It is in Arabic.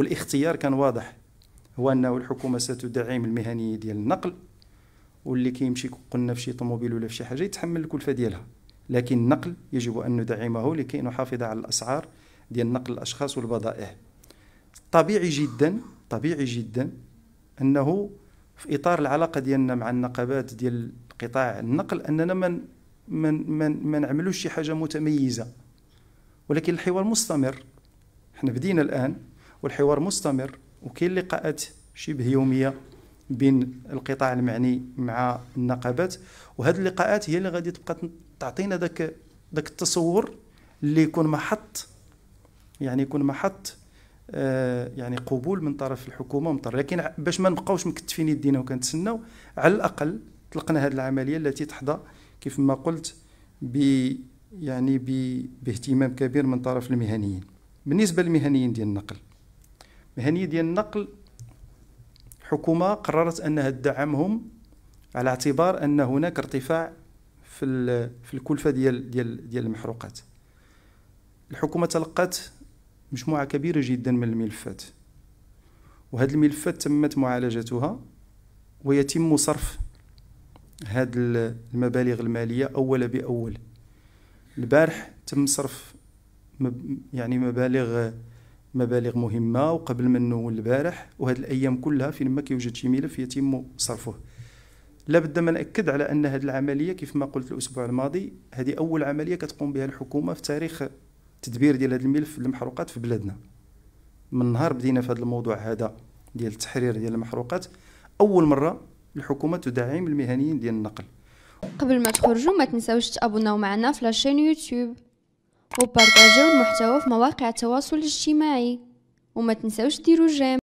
والاختيار كان واضح هو انه الحكومه ستدعم المهنيه ديال النقل واللي كيمشي قلنا في شي طوموبيل ولا في شي حاجه يتحمل الكلفه ديالها لكن النقل يجب ان ندعمه لكي نحافظ على الاسعار ديال نقل الاشخاص والبضائع طبيعي جدا طبيعي جدا انه في اطار العلاقه ديالنا مع النقابات ديال قطاع النقل اننا من من من ما نعملوش شي حاجه متميزه ولكن الحوار مستمر حنا بدينا الان والحوار مستمر وكاين لقاءات شبه يوميه بين القطاع المعني مع النقابات وهذه اللقاءات هي اللي غادي تبقى تعطينا ذاك ذاك التصور اللي يكون محط يعني يكون محط آه، يعني قبول من طرف الحكومه ومن طرف لكن باش ما نبقاوش مكتفين يدينا وكنتسناو على الاقل طلقنا هذه العمليه التي تحظى كيف ما قلت ب يعني باهتمام كبير من طرف المهنيين بالنسبه للمهنيين ديال النقل مهنيه ديال النقل حكومه قررت انها تدعمهم على اعتبار ان هناك ارتفاع في في الكلفه ديال ديال ديال المحروقات الحكومه تلقت مجموعه كبيره جدا من الملفات وهذه الملفات تمت معالجتها ويتم صرف هذه المبالغ الماليه اول باول البارح تم صرف يعني مبالغ مبالغ مهمه وقبل منه البارح وهذه الايام كلها فين ما كيوجد شي ملف يتم صرفه لا بد ما ناكد على ان هذه العمليه كيف ما قلت الاسبوع الماضي هذه اول عمليه كتقوم بها الحكومه في تاريخ تدبير ديال هذا الملف المحروقات في بلادنا من نهار بدينا في هذا الموضوع هذا ديال التحرير ديال المحروقات اول مره الحكومه تدعم المهنيين ديال النقل قبل ما تخرجوا ما تنساوش تابوناو معنا في لاشين يوتيوب وبارطاجيو المحتوى في مواقع التواصل الاجتماعي وما تنساوش ديروا جيم